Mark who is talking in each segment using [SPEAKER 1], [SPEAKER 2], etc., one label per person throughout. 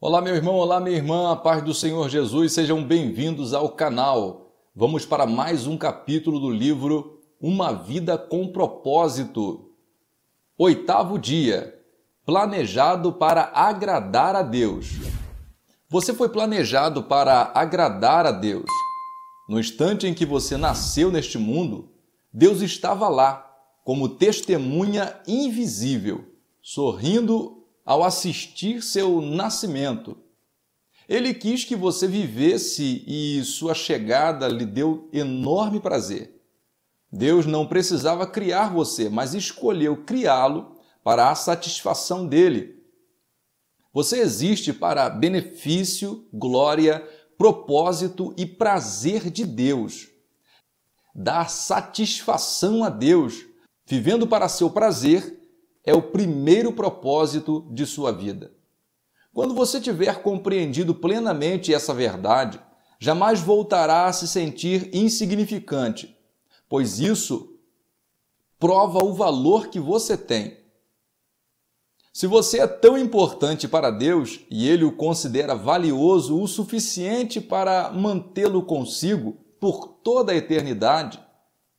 [SPEAKER 1] Olá, meu irmão, olá, minha irmã, a paz do Senhor Jesus, sejam bem-vindos ao canal. Vamos para mais um capítulo do livro Uma Vida com Propósito. Oitavo dia Planejado para agradar a Deus. Você foi planejado para agradar a Deus. No instante em que você nasceu neste mundo, Deus estava lá, como testemunha invisível, sorrindo ao assistir seu nascimento. Ele quis que você vivesse e sua chegada lhe deu enorme prazer. Deus não precisava criar você, mas escolheu criá-lo para a satisfação dele. Você existe para benefício, glória, propósito e prazer de Deus. Dar satisfação a Deus, vivendo para seu prazer é o primeiro propósito de sua vida. Quando você tiver compreendido plenamente essa verdade, jamais voltará a se sentir insignificante, pois isso prova o valor que você tem. Se você é tão importante para Deus e ele o considera valioso o suficiente para mantê-lo consigo por toda a eternidade,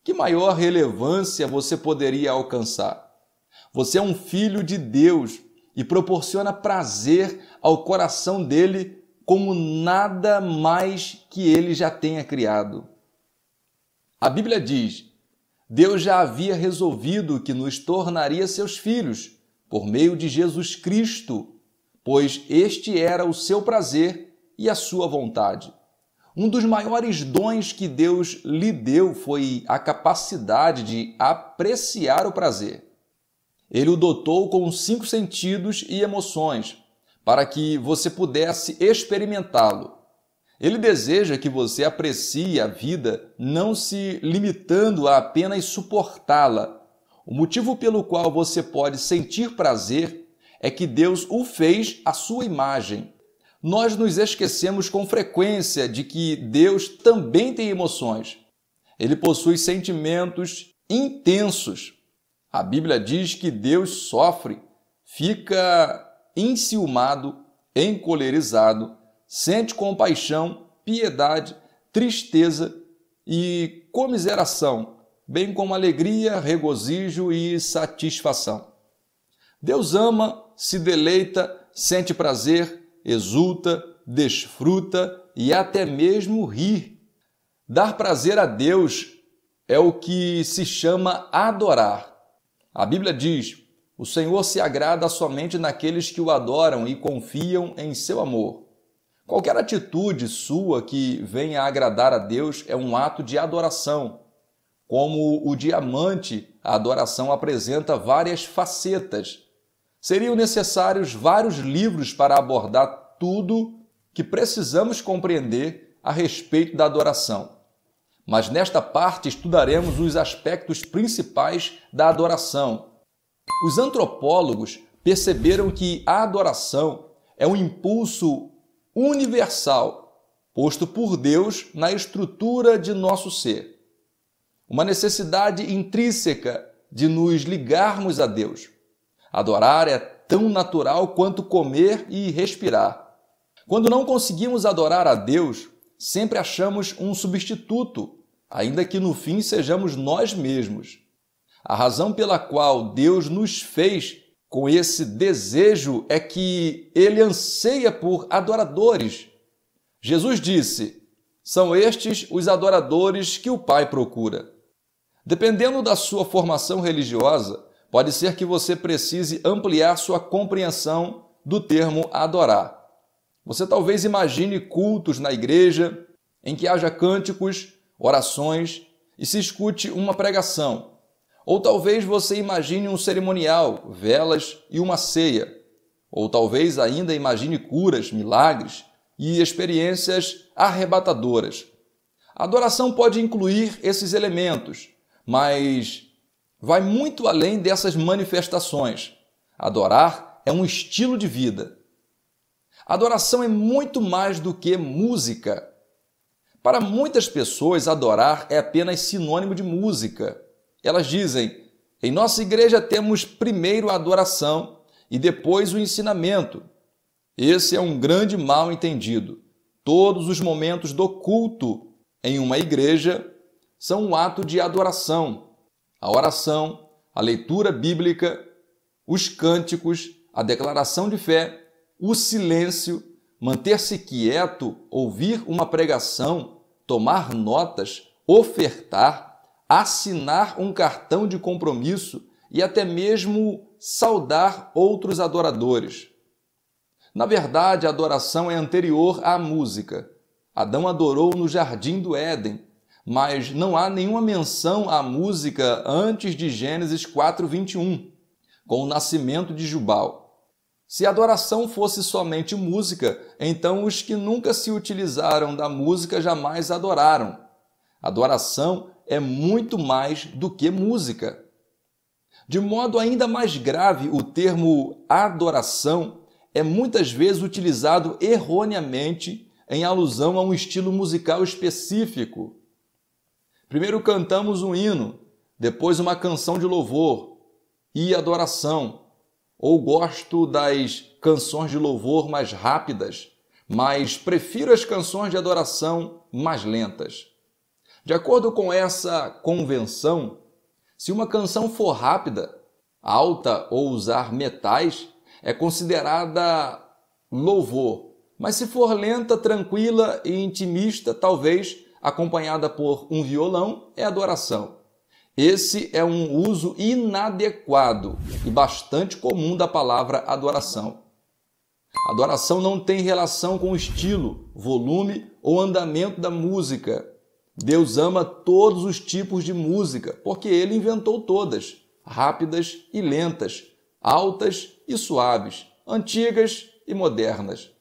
[SPEAKER 1] que maior relevância você poderia alcançar? Você é um filho de Deus e proporciona prazer ao coração dele como nada mais que ele já tenha criado. A Bíblia diz: Deus já havia resolvido que nos tornaria seus filhos por meio de Jesus Cristo, pois este era o seu prazer e a sua vontade. Um dos maiores dons que Deus lhe deu foi a capacidade de apreciar o prazer. Ele o dotou com cinco sentidos e emoções, para que você pudesse experimentá-lo. Ele deseja que você aprecie a vida, não se limitando a apenas suportá-la. O motivo pelo qual você pode sentir prazer é que Deus o fez à sua imagem. Nós nos esquecemos com frequência de que Deus também tem emoções. Ele possui sentimentos intensos. A Bíblia diz que Deus sofre, fica enciumado, encolerizado, sente compaixão, piedade, tristeza e comiseração, bem como alegria, regozijo e satisfação. Deus ama, se deleita, sente prazer, exulta, desfruta e até mesmo ri. Dar prazer a Deus é o que se chama adorar. A Bíblia diz: O Senhor se agrada somente naqueles que o adoram e confiam em seu amor. Qualquer atitude sua que venha a agradar a Deus é um ato de adoração. Como o diamante, a adoração apresenta várias facetas. Seriam necessários vários livros para abordar tudo que precisamos compreender a respeito da adoração mas nesta parte estudaremos os aspectos principais da adoração. Os antropólogos perceberam que a adoração é um impulso universal posto por Deus na estrutura de nosso ser. Uma necessidade intrínseca de nos ligarmos a Deus. Adorar é tão natural quanto comer e respirar. Quando não conseguimos adorar a Deus, sempre achamos um substituto ainda que no fim sejamos nós mesmos. A razão pela qual Deus nos fez com esse desejo é que ele anseia por adoradores. Jesus disse: são estes os adoradores que o Pai procura. Dependendo da sua formação religiosa, pode ser que você precise ampliar sua compreensão do termo adorar. Você talvez imagine cultos na igreja em que haja cânticos orações e se escute uma pregação. Ou talvez você imagine um cerimonial, velas e uma ceia. Ou talvez ainda imagine curas, milagres e experiências arrebatadoras. A adoração pode incluir esses elementos, mas vai muito além dessas manifestações. Adorar é um estilo de vida. Adoração é muito mais do que música, para muitas pessoas, adorar é apenas sinônimo de música. Elas dizem: em nossa igreja temos primeiro a adoração e depois o ensinamento. Esse é um grande mal entendido. Todos os momentos do culto em uma igreja são um ato de adoração. A oração, a leitura bíblica, os cânticos, a declaração de fé, o silêncio, manter-se quieto, ouvir uma pregação tomar notas, ofertar, assinar um cartão de compromisso e até mesmo saudar outros adoradores. Na verdade, a adoração é anterior à música. Adão adorou no jardim do Éden, mas não há nenhuma menção à música antes de Gênesis 4:21, com o nascimento de Jubal. Se adoração fosse somente música, então os que nunca se utilizaram da música jamais adoraram. Adoração é muito mais do que música. De modo ainda mais grave, o termo adoração é muitas vezes utilizado erroneamente em alusão a um estilo musical específico. Primeiro cantamos um hino, depois uma canção de louvor e adoração. Ou gosto das canções de louvor mais rápidas, mas prefiro as canções de adoração mais lentas. De acordo com essa convenção, se uma canção for rápida, alta ou usar metais, é considerada louvor. Mas se for lenta, tranquila e intimista, talvez acompanhada por um violão, é adoração. Esse é um uso inadequado e bastante comum da palavra adoração. Adoração não tem relação com o estilo, volume ou andamento da música. Deus ama todos os tipos de música, porque ele inventou todas, rápidas e lentas, altas e suaves, antigas e modernas.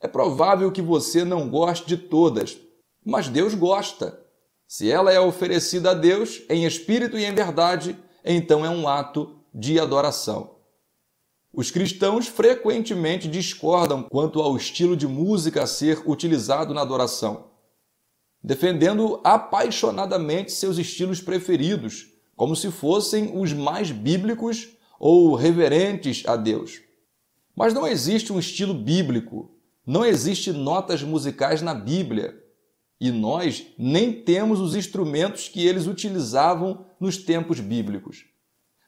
[SPEAKER 1] É provável que você não goste de todas, mas Deus gosta. Se ela é oferecida a Deus em espírito e em verdade, então é um ato de adoração. Os cristãos frequentemente discordam quanto ao estilo de música a ser utilizado na adoração, defendendo apaixonadamente seus estilos preferidos, como se fossem os mais bíblicos ou reverentes a Deus. Mas não existe um estilo bíblico, não existe notas musicais na Bíblia, e nós nem temos os instrumentos que eles utilizavam nos tempos bíblicos.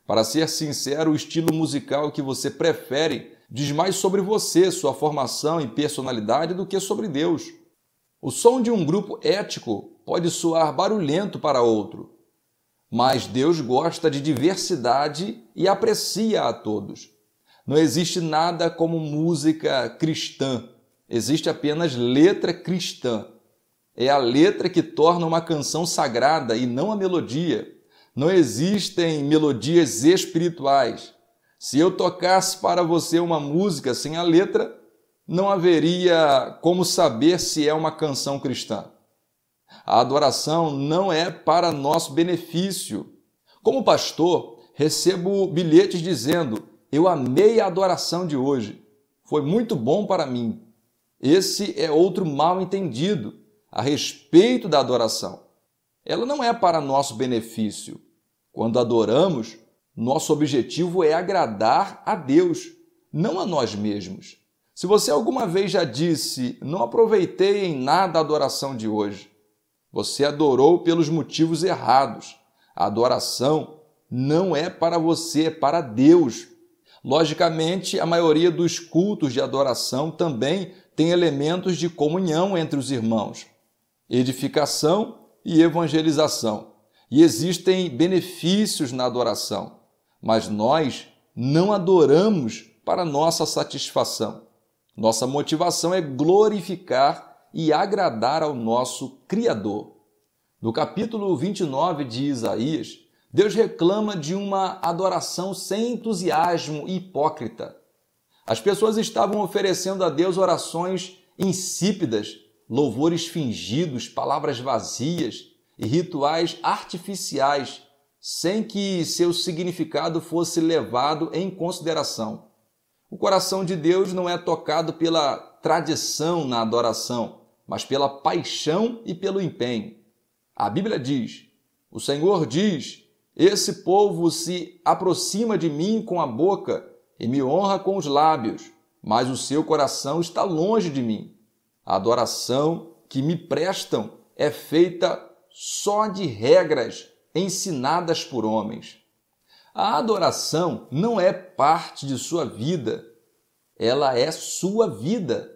[SPEAKER 1] Para ser sincero, o estilo musical que você prefere diz mais sobre você, sua formação e personalidade do que sobre Deus. O som de um grupo ético pode soar barulhento para outro, mas Deus gosta de diversidade e aprecia a todos. Não existe nada como música cristã, existe apenas letra cristã. É a letra que torna uma canção sagrada e não a melodia. Não existem melodias espirituais. Se eu tocasse para você uma música sem a letra, não haveria como saber se é uma canção cristã. A adoração não é para nosso benefício. Como pastor, recebo bilhetes dizendo: Eu amei a adoração de hoje. Foi muito bom para mim. Esse é outro mal entendido a respeito da adoração. Ela não é para nosso benefício. Quando adoramos, nosso objetivo é agradar a Deus, não a nós mesmos. Se você alguma vez já disse, não aproveitei em nada a adoração de hoje, você adorou pelos motivos errados. A adoração não é para você, é para Deus. Logicamente, a maioria dos cultos de adoração também tem elementos de comunhão entre os irmãos edificação e evangelização. E existem benefícios na adoração, mas nós não adoramos para nossa satisfação. Nossa motivação é glorificar e agradar ao nosso Criador. No capítulo 29 de Isaías, Deus reclama de uma adoração sem entusiasmo e hipócrita. As pessoas estavam oferecendo a Deus orações insípidas louvores fingidos, palavras vazias e rituais artificiais, sem que seu significado fosse levado em consideração. O coração de Deus não é tocado pela tradição na adoração, mas pela paixão e pelo empenho. A Bíblia diz: O Senhor diz: Esse povo se aproxima de mim com a boca e me honra com os lábios, mas o seu coração está longe de mim. A adoração que me prestam é feita só de regras ensinadas por homens. A adoração não é parte de sua vida, ela é sua vida.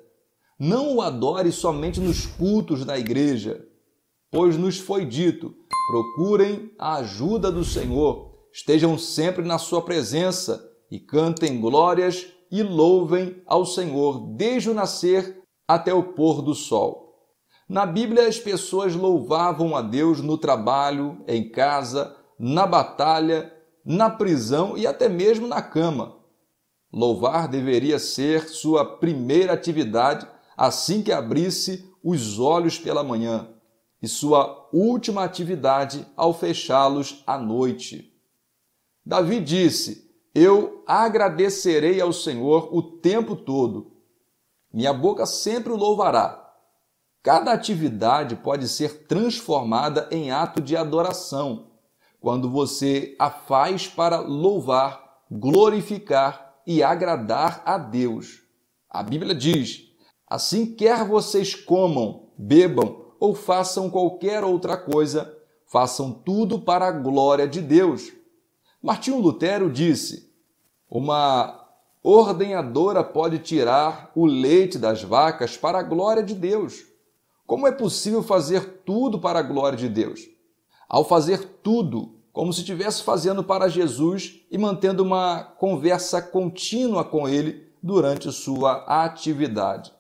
[SPEAKER 1] Não o adore somente nos cultos da igreja, pois nos foi dito: procurem a ajuda do Senhor, estejam sempre na sua presença e cantem glórias e louvem ao Senhor desde o nascer até o pôr do sol. Na Bíblia, as pessoas louvavam a Deus no trabalho, em casa, na batalha, na prisão e até mesmo na cama. Louvar deveria ser sua primeira atividade assim que abrisse os olhos pela manhã e sua última atividade ao fechá-los à noite. Davi disse: Eu agradecerei ao Senhor o tempo todo minha boca sempre o louvará. Cada atividade pode ser transformada em ato de adoração, quando você a faz para louvar, glorificar e agradar a Deus. A Bíblia diz: Assim quer vocês comam, bebam ou façam qualquer outra coisa, façam tudo para a glória de Deus. Martinho Lutero disse: Uma ordenhadora pode tirar o leite das vacas para a glória de Deus? Como é possível fazer tudo para a glória de Deus? Ao fazer tudo, como se estivesse fazendo para Jesus e mantendo uma conversa contínua com ele durante sua atividade.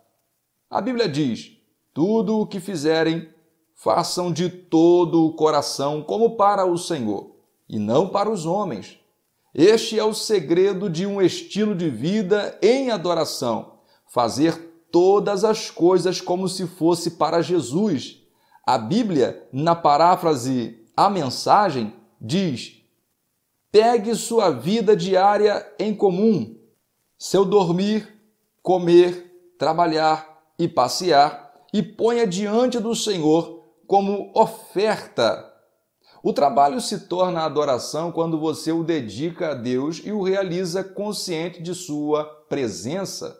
[SPEAKER 1] A Bíblia diz: tudo o que fizerem, façam de todo o coração, como para o Senhor, e não para os homens, este é o segredo de um estilo de vida em adoração: fazer todas as coisas como se fosse para Jesus. A Bíblia, na paráfrase A Mensagem, diz: pegue sua vida diária em comum. Seu dormir, comer, trabalhar e passear, e ponha diante do Senhor como oferta o trabalho se torna adoração quando você o dedica a Deus e o realiza consciente de sua presença.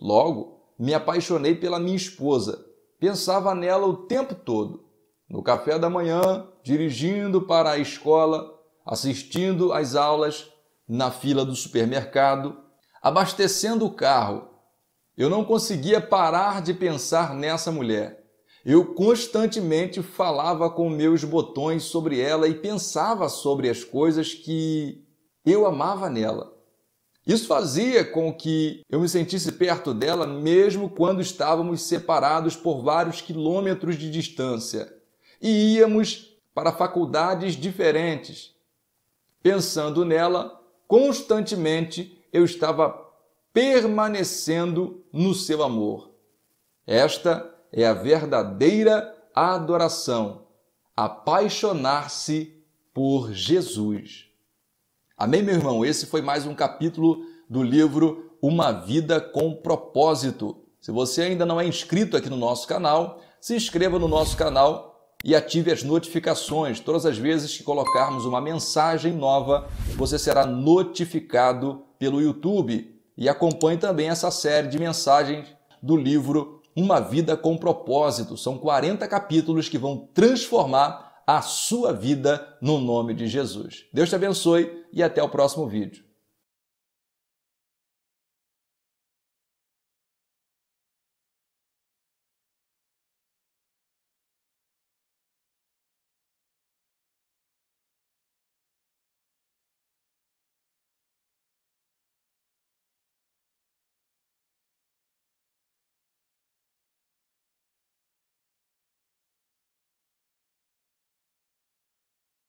[SPEAKER 1] Logo, me apaixonei pela minha esposa. Pensava nela o tempo todo. No café da manhã, dirigindo para a escola, assistindo às aulas, na fila do supermercado, abastecendo o carro. Eu não conseguia parar de pensar nessa mulher. Eu constantemente falava com meus botões sobre ela e pensava sobre as coisas que eu amava nela. Isso fazia com que eu me sentisse perto dela, mesmo quando estávamos separados por vários quilômetros de distância e íamos para faculdades diferentes. Pensando nela, constantemente eu estava permanecendo no seu amor. Esta é a verdadeira adoração, apaixonar-se por Jesus. Amém, meu irmão? Esse foi mais um capítulo do livro Uma Vida com Propósito. Se você ainda não é inscrito aqui no nosso canal, se inscreva no nosso canal e ative as notificações. Todas as vezes que colocarmos uma mensagem nova, você será notificado pelo YouTube. E acompanhe também essa série de mensagens do livro uma Vida com Propósito. São 40 capítulos que vão transformar a sua vida no nome de Jesus. Deus te abençoe e até o próximo vídeo.